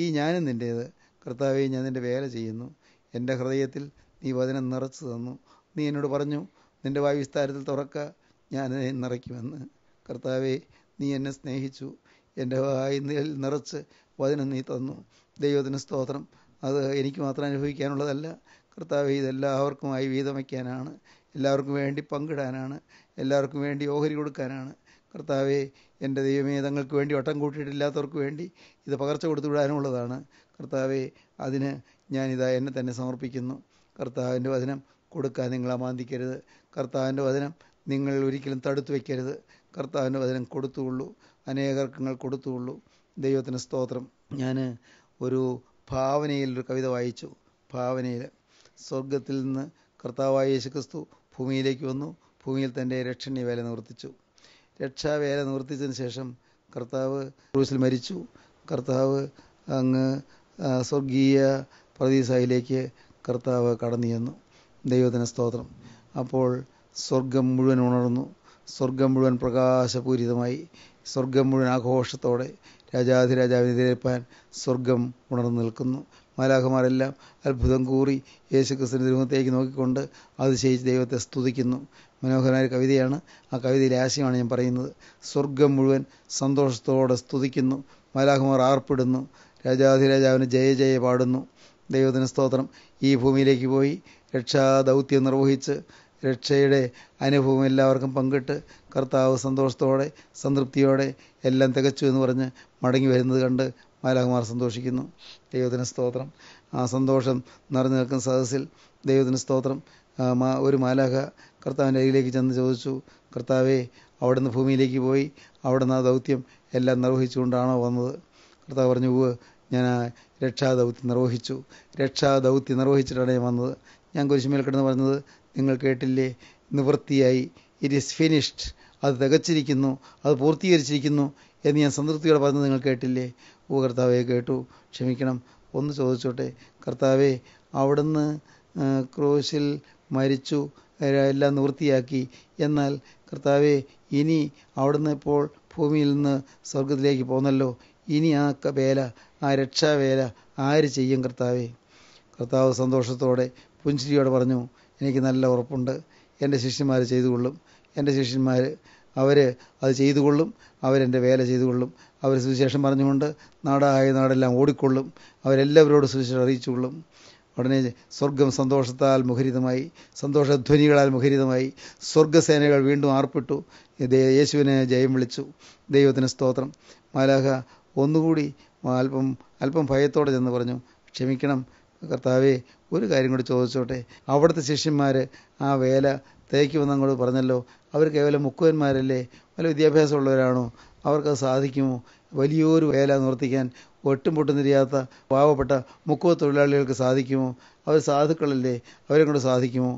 B: ഈ ഞാനും നിൻ്റേത് കർത്താവെ ഞാൻ നിൻ്റെ വേല ചെയ്യുന്നു എൻ്റെ ഹൃദയത്തിൽ നീ വചനം നിറച്ചു തന്നു നീ എന്നോട് പറഞ്ഞു നിൻ്റെ വായു വിസ്താരത്തിൽ തുറക്ക ഞാൻ നിറയ്ക്കുമെന്ന് കർത്താവെ നീ എന്നെ സ്നേഹിച്ചു എൻ്റെ വായു നിറച്ച് വചനം നീ തന്നു ദൈവത്തിന് സ്തോത്രം അത് എനിക്ക് മാത്രം അനുഭവിക്കാനുള്ളതല്ല കർത്താവ് ഇതെല്ലാവർക്കുമായി വീതം വയ്ക്കാനാണ് എല്ലാവർക്കും വേണ്ടി പങ്കിടാനാണ് എല്ലാവർക്കും വേണ്ടി ഓഹരി കൊടുക്കാനാണ് കർത്താവെ എൻ്റെ ദൈവമേ തങ്ങൾക്ക് വേണ്ടി ഒട്ടം കൂട്ടിയിട്ടില്ലാത്തവർക്ക് വേണ്ടി ഇത് പകർച്ച കൊടുത്തു വിടാനുള്ളതാണ് കർത്താവെ അതിന് ഞാനിതാ എന്നെ തന്നെ സമർപ്പിക്കുന്നു കർത്താവിൻ്റെ വചനം കൊടുക്കാൻ നിങ്ങൾ അമാന്തിക്കരുത് കർത്താവിൻ്റെ വചനം നിങ്ങൾ ഒരിക്കലും തടുത്തു വയ്ക്കരുത് കർത്താവിൻ്റെ വചനം കൊടുത്തുള്ളൂ അനേകർക്കങ്ങൾ നിങ്ങൾ കൊടുത്തുള്ളൂ ദൈവത്തിന് സ്തോത്രം ഞാൻ ഒരു ഭാവനയിൽ ഒരു കവിത വായിച്ചു ഭാവനയിൽ സ്വർഗത്തിൽ നിന്ന് കർത്താവായ യേശുക്രിസ്തു ഭൂമിയിലേക്ക് വന്നു ഭൂമിയിൽ തൻ്റെ വേല നിവർത്തിച്ചു രക്ഷാവേല നിവർത്തിച്ചതിന് ശേഷം കർത്താവ് ക്രൂസിൽ മരിച്ചു കർത്താവ് അങ്ങ് സ്വർഗീയ പ്രതിസായിലേക്ക് കർത്താവ് കടന്നു ചെന്നു ദൈവത്തിന് സ്തോത്രം അപ്പോൾ സ്വർഗം മുഴുവൻ ഉണർന്നു സ്വർഗം മുഴുവൻ പ്രകാശപൂരിതമായി സ്വർഗം മുഴുവൻ ആഘോഷത്തോടെ രാജാധിരാജാവിനെതിരേൽപ്പാൻ സ്വർഗം ഉണർന്നു നിൽക്കുന്നു മാലാഖമാരെല്ലാം അത്ഭുതം കൂറി യേശുക്രിസ്തുവിൻ്റെ ദുരൂഹത്തേക്ക് നോക്കിക്കൊണ്ട് അതിശയിച്ച് ദൈവത്തെ സ്തുതിക്കുന്നു മനോഹരമായ കവിതയാണ് ആ കവിതയിലെ ആശയമാണ് ഞാൻ പറയുന്നത് സ്വർഗം മുഴുവൻ സന്തോഷത്തോടെ സ്തുതിക്കുന്നു മാലാഖമാർ ആർപ്പിടുന്നു രാജാധിരാജാവിന് ജയ ജയ പാടുന്നു ദൈവത്തിന് സ്തോത്രം ഈ ഭൂമിയിലേക്ക് പോയി രക്ഷാദൗത്യം നിർവഹിച്ച് രക്ഷയുടെ അനുഭവം എല്ലാവർക്കും പങ്കിട്ട് കർത്താവ് സന്തോഷത്തോടെ സംതൃപ്തിയോടെ എല്ലാം തികച്ചു എന്ന് പറഞ്ഞ് മടങ്ങി വരുന്നത് കണ്ട് മാലാകുമാർ സന്തോഷിക്കുന്നു ദൈവത്തിന് സ്തോത്രം ആ സന്തോഷം നിറഞ്ഞു നിൽക്കുന്ന സദസ്സിൽ ദൈവത്തിന് സ്തോത്രം ഒരു മാലാഖ കർത്താവിൻ്റെ അരികിലേക്ക് ചെന്ന് ചോദിച്ചു കർത്താവെ അവിടുന്ന് ഭൂമിയിലേക്ക് പോയി അവിടുന്ന് ആ ദൗത്യം എല്ലാം നിർവഹിച്ചുകൊണ്ടാണോ വന്നത് കർത്താവ് പറഞ്ഞു പോവ് ഞാൻ രക്ഷാദൗത്യം നിർവഹിച്ചു രക്ഷാദൗത്യം നിർവഹിച്ചിട്ടാണ് ഞാൻ വന്നത് ഞാൻ കുരിശുമേൽ കിടന്ന് പറഞ്ഞത് നിങ്ങൾ കേട്ടില്ലേ നിവൃത്തിയായി ഇറ്റ് ഈസ് ഫിനിഷ്ഡ് അത് തികച്ചിരിക്കുന്നു അത് പൂർത്തീകരിച്ചിരിക്കുന്നു എന്ന് ഞാൻ സംതൃപ്തിയോടെ പറഞ്ഞത് നിങ്ങൾ കേട്ടില്ലേ ഓ കർത്താവെ കേട്ടു ക്ഷമിക്കണം ഒന്ന് ചോദിച്ചോട്ടെ കർത്താവെ അവിടുന്ന് ക്രോശിൽ മരിച്ചു എല്ലാം നിവൃത്തിയാക്കി എന്നാൽ കർത്താവെ ഇനി അവിടുന്ന് ഇപ്പോൾ ഭൂമിയിൽ നിന്ന് സ്വർഗത്തിലേക്ക് പോന്നല്ലോ ഇനി ആ വേല ആ രക്ഷാവേല ആര് ചെയ്യും കർത്താവെ കർത്താവ് സന്തോഷത്തോടെ പുഞ്ചിരിയോടെ പറഞ്ഞു എനിക്ക് നല്ല ഉറപ്പുണ്ട് എൻ്റെ ശിഷ്യന്മാർ ചെയ്തുകൊള്ളും എൻ്റെ ശിഷ്യന്മാർ അവർ അത് ചെയ്തുകൊള്ളും അവരെൻ്റെ വേല ചെയ്തുകൊള്ളും അവർ സുവിശേഷം പറഞ്ഞുകൊണ്ട് നാടായ നാടെല്ലാം ഓടിക്കൊള്ളും അവരെല്ലാവരോടും സുവിശേഷം അറിയിച്ചുകൊള്ളും ഉടനെ സ്വർഗം സന്തോഷത്താൽ മുഖരിതമായി സന്തോഷധ്വനികളാൽ മുഖരിതമായി സ്വർഗസേനകൾ വീണ്ടും ആർപ്പിട്ടു യേശുവിനെ ജയം വിളിച്ചു ദൈവത്തിന് സ്തോത്രം മാലാഹ ഒന്നുകൂടി അല്പം അല്പം ഭയത്തോടെ ചെന്ന് പറഞ്ഞു ക്ഷമിക്കണം കർത്താവേ ഒരു കാര്യം കൂടി ചോദിച്ചോട്ടെ അവിടുത്തെ ശിഷ്യന്മാർ ആ വേല തേക്ക് വന്നങ്ങോട് പറഞ്ഞല്ലോ അവർ കേവലം മുക്കുവന്മാരല്ലേ വല്ല വിദ്യാഭ്യാസമുള്ളവരാണോ അവർക്കത് സാധിക്കുമോ വലിയൊരു വേല നിവർത്തിക്കാൻ ഒട്ടും പൊട്ടും തിരിയാത്ത പാവപ്പെട്ട മുക്കുവ തൊഴിലാളികൾക്ക് സാധിക്കുമോ അവർ സാധുക്കളല്ലേ അവരെ കൊണ്ട് സാധിക്കുമോ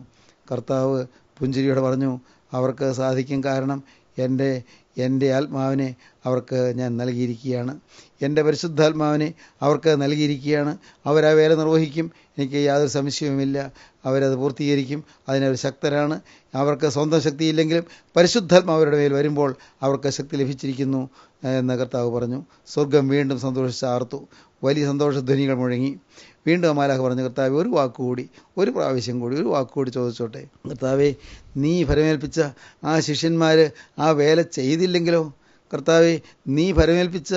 B: കർത്താവ് പുഞ്ചിരിയോടെ പറഞ്ഞു അവർക്ക് സാധിക്കും കാരണം എൻ്റെ എൻ്റെ ആത്മാവിനെ അവർക്ക് ഞാൻ നൽകിയിരിക്കുകയാണ് എൻ്റെ പരിശുദ്ധാത്മാവിനെ അവർക്ക് നൽകിയിരിക്കുകയാണ് അവരാ വേല നിർവഹിക്കും എനിക്ക് യാതൊരു സംശയവുമില്ല അവരത് പൂർത്തീകരിക്കും അതിനവർ ശക്തരാണ് അവർക്ക് സ്വന്തം ശക്തിയില്ലെങ്കിലും പരിശുദ്ധാത്മാവരുടെ മേൽ വരുമ്പോൾ അവർക്ക് ശക്തി ലഭിച്ചിരിക്കുന്നു എന്ന് കർത്താവ് പറഞ്ഞു സ്വർഗം വീണ്ടും സന്തോഷിച്ചാർത്തു വലിയ സന്തോഷധ്വനികൾ മുഴങ്ങി വീണ്ടും അമാലാഹ് പറഞ്ഞു കർത്താവ് ഒരു വാക്കുകൂടി ഒരു പ്രാവശ്യം കൂടി ഒരു വാക്കുകൂടി ചോദിച്ചോട്ടെ കർത്താവെ നീ ഫലമേൽപ്പിച്ച ആ ശിഷ്യന്മാർ ആ വേല ചെയ്തില്ലെങ്കിലോ കർത്താവെ നീ ഫലമേൽപ്പിച്ച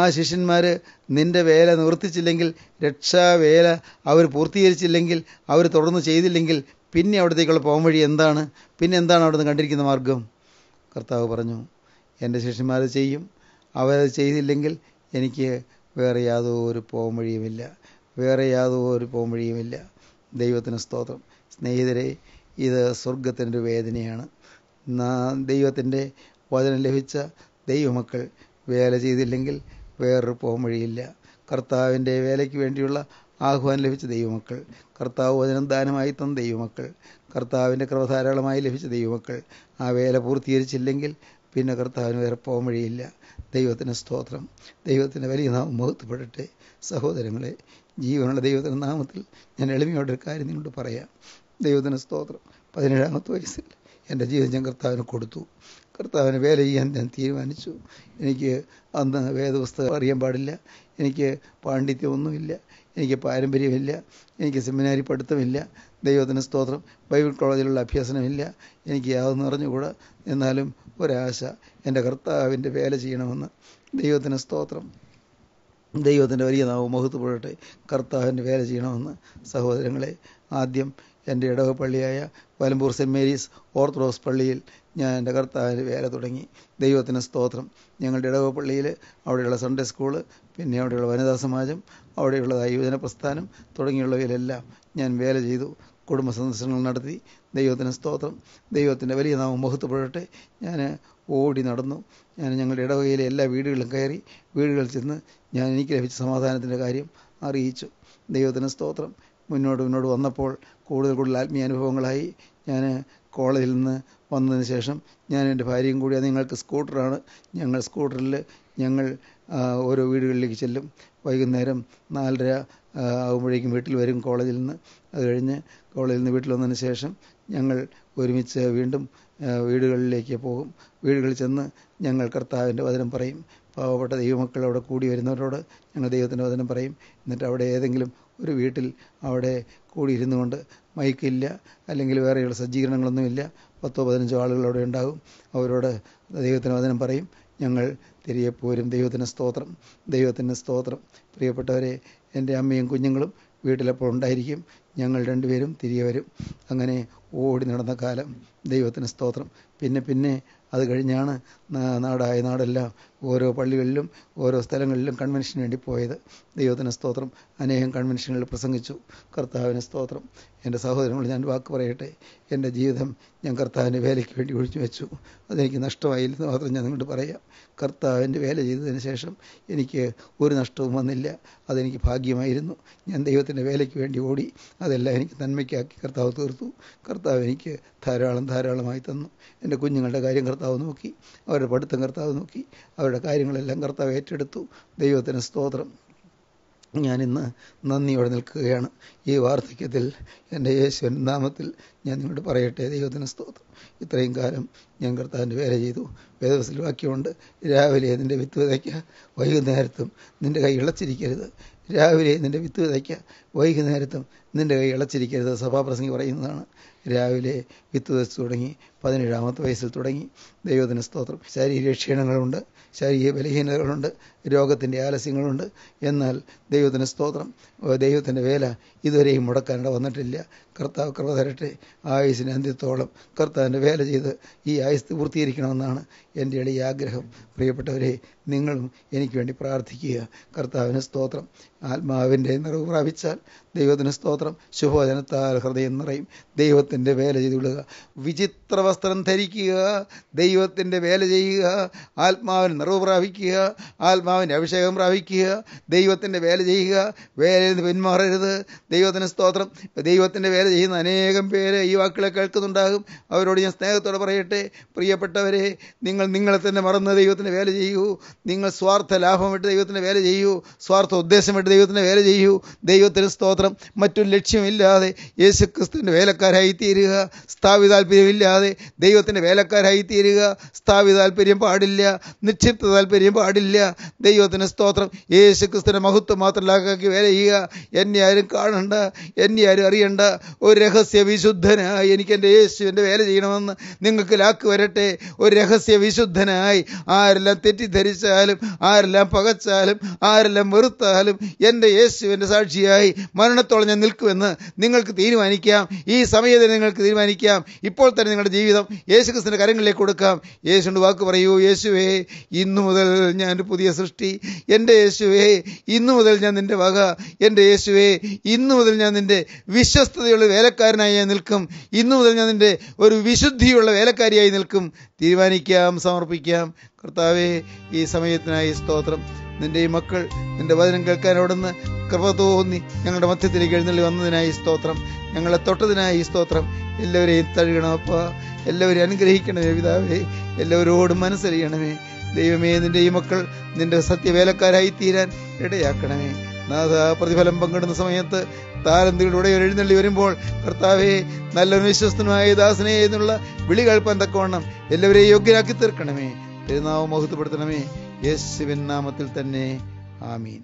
B: ആ ശിഷ്യന്മാർ നിന്റെ വേല നിവർത്തിച്ചില്ലെങ്കിൽ രക്ഷാവേല അവർ പൂർത്തീകരിച്ചില്ലെങ്കിൽ അവർ തുടർന്ന് ചെയ്തില്ലെങ്കിൽ പിന്നെ അവിടത്തേക്കുള്ള പോകും വഴി എന്താണ് പിന്നെ എന്താണ് അവിടുന്ന് കണ്ടിരിക്കുന്ന മാർഗം കർത്താവ് പറഞ്ഞു എൻ്റെ ശിഷ്യന്മാർ ചെയ്യും അവരത് ചെയ്തില്ലെങ്കിൽ എനിക്ക് വേറെ യാതൊരു പോംവഴിയുമില്ല വേറെ യാതൊരു പോംവഴിയുമില്ല ദൈവത്തിന് സ്തോത്രം സ്നേഹിതരെ ഇത് സ്വർഗത്തിൻ്റെ വേദനയാണ് ദൈവത്തിൻ്റെ വചനം ലഭിച്ച ദൈവമക്കൾ വേല ചെയ്തില്ലെങ്കിൽ വേറൊരു പോംവഴിയില്ല കർത്താവിൻ്റെ വേലയ്ക്ക് വേണ്ടിയുള്ള ആഹ്വാനം ലഭിച്ച ദൈവമക്കൾ കർത്താവ് വചനം ദാനമായി തന്ന ദൈവമക്കൾ കർത്താവിൻ്റെ ക്രമധാരാളമായി ലഭിച്ച ദൈവമക്കൾ ആ വേല പൂർത്തീകരിച്ചില്ലെങ്കിൽ പിന്നെ കർത്താവിന് വേറെ പോകാൻ വഴിയില്ല ദൈവത്തിന് സ്തോത്രം ദൈവത്തിൻ്റെ വലിയ നാമം മുഖത്തുപെടട്ടെ സഹോദരങ്ങളെ ജീവനുള്ള ദൈവത്തിൻ്റെ നാമത്തിൽ ഞാൻ എളിമയോടെ ഒരു കാര്യം നിങ്ങളോട് പറയാം ദൈവത്തിന് സ്തോത്രം പതിനേഴാമത്തെ വയസ്സിൽ എൻ്റെ ജീവിതം ഞാൻ കർത്താവിന് കൊടുത്തു കർത്താവിന് വേല ചെയ്യാൻ ഞാൻ തീരുമാനിച്ചു എനിക്ക് അന്ന് വേദപുസ്തകം അറിയാൻ പാടില്ല എനിക്ക് പാണ്ഡിത്യമൊന്നുമില്ല എനിക്ക് പാരമ്പര്യമില്ല എനിക്ക് സെമിനാരി പഠിത്തമില്ല ദൈവത്തിന് സ്തോത്രം ബൈബിൾ കോളേജിലുള്ള അഭ്യാസനമില്ല എനിക്ക് യാതൊന്നും അറിഞ്ഞുകൂടാ എന്നാലും ഒരാശ എൻ്റെ കർത്താവിൻ്റെ വേല ചെയ്യണമെന്ന് ദൈവത്തിന് സ്തോത്രം ദൈവത്തിൻ്റെ വലിയ നാവ് മുഖത്ത് കർത്താവിൻ്റെ വേല ചെയ്യണമെന്ന് സഹോദരങ്ങളെ ആദ്യം എൻ്റെ ഇടവ പള്ളിയായ വലമ്പൂർ സെൻറ്റ് മേരീസ് ഓർത്തഡോക്സ് പള്ളിയിൽ ഞാൻ എൻ്റെ കർത്താവിൻ്റെ വേല തുടങ്ങി ദൈവത്തിന് സ്തോത്രം ഞങ്ങളുടെ ഇടവ പള്ളിയിൽ അവിടെയുള്ള സൺഡേ സ്കൂള് പിന്നെ അവിടെയുള്ള വനിതാ സമാജം അവിടെയുള്ള യുവജന പ്രസ്ഥാനം തുടങ്ങിയുള്ളവയിലെല്ലാം ഞാൻ വേല ചെയ്തു കുടുംബ സന്ദർശനങ്ങൾ നടത്തി ദൈവത്തിന് സ്തോത്രം ദൈവത്തിൻ്റെ വലിയ നാമം മുഖത്തുപെടട്ടെ ഞാൻ ഓടി നടന്നു ഞാൻ ഞങ്ങളുടെ ഇടവകയിലെ എല്ലാ വീടുകളിലും കയറി വീടുകളിൽ ചെന്ന് ഞാൻ എനിക്ക് ലഭിച്ച സമാധാനത്തിൻ്റെ കാര്യം അറിയിച്ചു ദൈവത്തിന് സ്തോത്രം മുന്നോട്ട് മുന്നോട്ട് വന്നപ്പോൾ കൂടുതൽ കൂടുതൽ ആത്മീയ അനുഭവങ്ങളായി ഞാൻ കോളേജിൽ നിന്ന് വന്നതിന് ശേഷം ഞാൻ എൻ്റെ ഭാര്യയും കൂടി നിങ്ങൾക്ക് സ്കൂട്ടറാണ് ഞങ്ങൾ സ്കൂട്ടറിൽ ഞങ്ങൾ ഓരോ വീടുകളിലേക്ക് ചെല്ലും വൈകുന്നേരം നാലര ആകുമ്പോഴേക്കും വീട്ടിൽ വരും കോളേജിൽ നിന്ന് അത് കഴിഞ്ഞ് കോളേജിൽ നിന്ന് വീട്ടിൽ വന്നതിന് ശേഷം ഞങ്ങൾ ഒരുമിച്ച് വീണ്ടും വീടുകളിലേക്ക് പോകും വീടുകളിൽ ചെന്ന് ഞങ്ങൾ കർത്താവിൻ്റെ വചനം പറയും പാവപ്പെട്ട ദൈവമക്കൾ അവിടെ കൂടി വരുന്നവരോട് ഞങ്ങൾ ദൈവത്തിൻ്റെ വചനം പറയും എന്നിട്ട് അവിടെ ഏതെങ്കിലും ഒരു വീട്ടിൽ അവിടെ കൂടിയിരുന്നു കൊണ്ട് മൈക്കില്ല അല്ലെങ്കിൽ വേറെയുള്ള സജ്ജീകരണങ്ങളൊന്നുമില്ല പത്തോ പതിനഞ്ചോ ആളുകൾ അവിടെ ഉണ്ടാകും അവരോട് ദൈവത്തിന് വചനം പറയും ഞങ്ങൾ തിരികെ പോരും ദൈവത്തിൻ്റെ സ്തോത്രം ദൈവത്തിൻ്റെ സ്തോത്രം പ്രിയപ്പെട്ടവരെ എൻ്റെ അമ്മയും കുഞ്ഞുങ്ങളും വീട്ടിലപ്പോൾ ഉണ്ടായിരിക്കും ഞങ്ങൾ രണ്ടുപേരും തിരികെ വരും അങ്ങനെ ഓടി നടന്ന കാലം ദൈവത്തിൻ്റെ സ്തോത്രം പിന്നെ പിന്നെ അത് കഴിഞ്ഞാണ് നാടായ നാടെല്ലാം ഓരോ പള്ളികളിലും ഓരോ സ്ഥലങ്ങളിലും കൺവെൻഷന് വേണ്ടി പോയത് ദൈവത്തിന് സ്തോത്രം അനേകം കൺവെൻഷനുകളിൽ പ്രസംഗിച്ചു കർത്താവിന് സ്തോത്രം എൻ്റെ സഹോദരങ്ങൾ ഞാൻ വാക്ക് പറയട്ടെ എൻ്റെ ജീവിതം ഞാൻ കർത്താവിൻ്റെ വേലയ്ക്ക് വേണ്ടി ഒഴിച്ചു വെച്ചു അതെനിക്ക് നഷ്ടമായില്ലെന്ന് മാത്രം ഞാൻ നിങ്ങളോട് പറയാം കർത്താവിൻ്റെ വേല ചെയ്തതിന് ശേഷം എനിക്ക് ഒരു നഷ്ടവും വന്നില്ല അതെനിക്ക് ഭാഗ്യമായിരുന്നു ഞാൻ ദൈവത്തിൻ്റെ വേലയ്ക്ക് വേണ്ടി ഓടി അതെല്ലാം എനിക്ക് നന്മയ്ക്കാക്കി കർത്താവ് തീർത്തു കർത്താവ് എനിക്ക് ധാരാളം ധാരാളമായി തന്നു എൻ്റെ കുഞ്ഞുങ്ങളുടെ കാര്യം കർത്താവ് നോക്കി അവരുടെ പഠിത്തം കർത്താവ് നോക്കി അവരുടെ അവരുടെ കാര്യങ്ങളെല്ലാം കർത്താവ് ഏറ്റെടുത്തു ദൈവത്തിന് സ്തോത്രം ഞാനിന്ന് നന്ദിയോടെ നിൽക്കുകയാണ് ഈ വാർദ്ധക്യത്തിൽ എൻ്റെ യേശുവൻ നാമത്തിൽ ഞാൻ നിങ്ങളോട് പറയട്ടെ ദൈവത്തിന് സ്തോത്രം ഇത്രയും കാലം ഞാൻ കർത്താവിൻ്റെ വേല ചെയ്തു വേദവസിൽ വാക്യമുണ്ട് രാവിലെ നിൻ്റെ വിത്ത് വിതയ്ക്കുക വൈകുന്നേരത്തും നിൻ്റെ കൈ ഇളച്ചിരിക്കരുത് രാവിലെ നിൻ്റെ വിത്ത് വിതയ്ക്കുക വൈകുന്നേരത്തും നിൻ്റെ കൈ ഇളച്ചിരിക്കരുത് സഭാപ്രസംഗി പറയുന്നതാണ് രാവിലെ വിത്ത് വിതച്ച് തുടങ്ങി പതിനേഴാമത്തെ വയസ്സിൽ തുടങ്ങി ദൈവത്തിന് സ്തോത്രം ശാരീരിക ക്ഷീണങ്ങളുണ്ട് ശരീര ബലഹീനതകളുണ്ട് രോഗത്തിൻ്റെ ആലസ്യങ്ങളുണ്ട് എന്നാൽ ദൈവത്തിൻ്റെ സ്തോത്രം ദൈവത്തിൻ്റെ വേല ഇതുവരെയും മുടക്കാനിട വന്നിട്ടില്ല കർത്താവ് കൃപ തരട്ടെ ആയുസിന് അന്ത്യത്തോളം കർത്താവിൻ്റെ വേല ചെയ്ത് ഈ ആയുസ് പൂർത്തീകരിക്കണമെന്നാണ് എൻ്റെ എളിയ ആഗ്രഹം പ്രിയപ്പെട്ടവരെ നിങ്ങളും എനിക്ക് വേണ്ടി പ്രാർത്ഥിക്കുക കർത്താവിന് സ്തോത്രം ആത്മാവിൻ്റെ നിറവ് പ്രാപിച്ചാൽ ദൈവത്തിന് സ്തോത്രം ശുഭവചനത്താൽ ഹൃദയം നിറയും ദൈവത്തിൻ്റെ വേല ചെയ്ത് വിടുക വിചിത്ര വസ്ത്രം ധരിക്കുക ദൈവത്തിൻ്റെ വേല ചെയ്യുക ആത്മാവിന് നിറവ് പ്രാപിക്കുക ആത്മാ ആത്മാവിൻ്റെ അഭിഷേകം പ്രാപിക്കുക ദൈവത്തിൻ്റെ വേല ചെയ്യുക വേലയിൽ നിന്ന് പിന്മാറരുത് ദൈവത്തിൻ്റെ സ്തോത്രം ദൈവത്തിൻ്റെ വേല ചെയ്യുന്ന അനേകം പേര് ഈ വാക്കുകളെ കേൾക്കുന്നുണ്ടാകും അവരോട് ഞാൻ സ്നേഹത്തോടെ പറയട്ടെ പ്രിയപ്പെട്ടവരെ നിങ്ങൾ നിങ്ങളെ തന്നെ മറന്ന് ദൈവത്തിൻ്റെ വേല ചെയ്യൂ നിങ്ങൾ സ്വാർത്ഥ ലാഭമിട്ട് ദൈവത്തിൻ്റെ വേല ചെയ്യൂ സ്വാർത്ഥ ഉദ്ദേശമിട്ട് ദൈവത്തിൻ്റെ വേല ചെയ്യൂ ദൈവത്തിന് സ്തോത്രം മറ്റൊരു ലക്ഷ്യമില്ലാതെ യേശു ക്രിസ്തുവിൻ്റെ വേലക്കാരായി തീരുക സ്ഥാപി താല്പര്യമില്ലാതെ ദൈവത്തിൻ്റെ വേലക്കാരായി തീരുക സ്ഥാപി താല്പര്യം പാടില്ല നിക്ഷിപ്ത താല്പര്യം പാടില്ല ദൈവത്തിന് സ്തോത്രം യേശു ക്രിസ്തുവിൻ്റെ മഹത്വം മാത്രമല്ലാക്കി വേല ചെയ്യുക എന്നെ ആരും കാണണ്ട എന്നെ ആരും അറിയണ്ട ഒരു രഹസ്യ വിശുദ്ധനായി എനിക്ക് എൻ്റെ യേശുവിൻ്റെ വേല ചെയ്യണമെന്ന് നിങ്ങൾക്ക് ലാക്ക് വരട്ടെ ഒരു രഹസ്യ വിശുദ്ധനായി ആരെല്ലാം തെറ്റിദ്ധരിച്ചാലും ആരെല്ലാം പകച്ചാലും ആരെല്ലാം വെറുത്താലും എൻ്റെ യേശുവിൻ്റെ സാക്ഷിയായി മരണത്തോളം ഞാൻ നിൽക്കുമെന്ന് നിങ്ങൾക്ക് തീരുമാനിക്കാം ഈ സമയത്ത് നിങ്ങൾക്ക് തീരുമാനിക്കാം ഇപ്പോൾ തന്നെ നിങ്ങളുടെ ജീവിതം യേശു ക്രിസ്തുവിൻ്റെ കരങ്ങളിലേക്ക് കൊടുക്കാം യേശുവിൻ്റെ വാക്ക് പറയൂ യേശുവേ ഇന്നു മുതൽ ഞാൻ പുതിയ സൃഷ്ടി സൃഷ്ടി എൻ്റെ യേശുവേ ഇന്നു മുതൽ ഞാൻ നിൻ്റെ വക എൻ്റെ യേശുവേ ഇന്നു മുതൽ ഞാൻ നിൻ്റെ വിശ്വസ്തതയുള്ള വേലക്കാരനായി ഞാൻ നിൽക്കും ഇന്നു മുതൽ ഞാൻ നിൻ്റെ ഒരു വിശുദ്ധിയുള്ള വേലക്കാരിയായി നിൽക്കും തീരുമാനിക്കാം സമർപ്പിക്കാം കർത്താവേ ഈ സമയത്തിനായി സ്തോത്രം നിൻ്റെ ഈ മക്കൾ നിൻ്റെ വചനം കേൾക്കാൻ അവിടുന്ന് കൃപ തോന്നി ഞങ്ങളുടെ മധ്യത്തിലേക്ക് എഴുന്നള്ളി വന്നതിനായി സ്തോത്രം ഞങ്ങളെ തൊട്ടതിനായി സ്തോത്രം എല്ലാവരെയും തഴുകണമപ്പ എല്ലാവരെയും അനുഗ്രഹിക്കണമേ പിതാവേ എല്ലാവരോടും മനസ്സറിയണമേ ദൈവമേ നിന്റെ ഈ മക്കൾ നിന്റെ സത്യവേലക്കാരായി തീരാൻ ഇടയാക്കണമേ നാഥ പ്രതിഫലം പങ്കിടുന്ന സമയത്ത് താരന്തികളുടെ എഴുന്നള്ളി വരുമ്പോൾ കർത്താവെ നല്ല വിശ്വസ്തനുമായ ദാസനെ എന്നുള്ള വിളി കേൾപ്പാൻ തക്കവണ്ണം എല്ലാവരെയും യോഗ്യരാക്കി തീർക്കണമേ തിരുനാവ് മഹത്വപ്പെടുത്തണമേ യേശുവിൻ നാമത്തിൽ തന്നെ ആമീൻ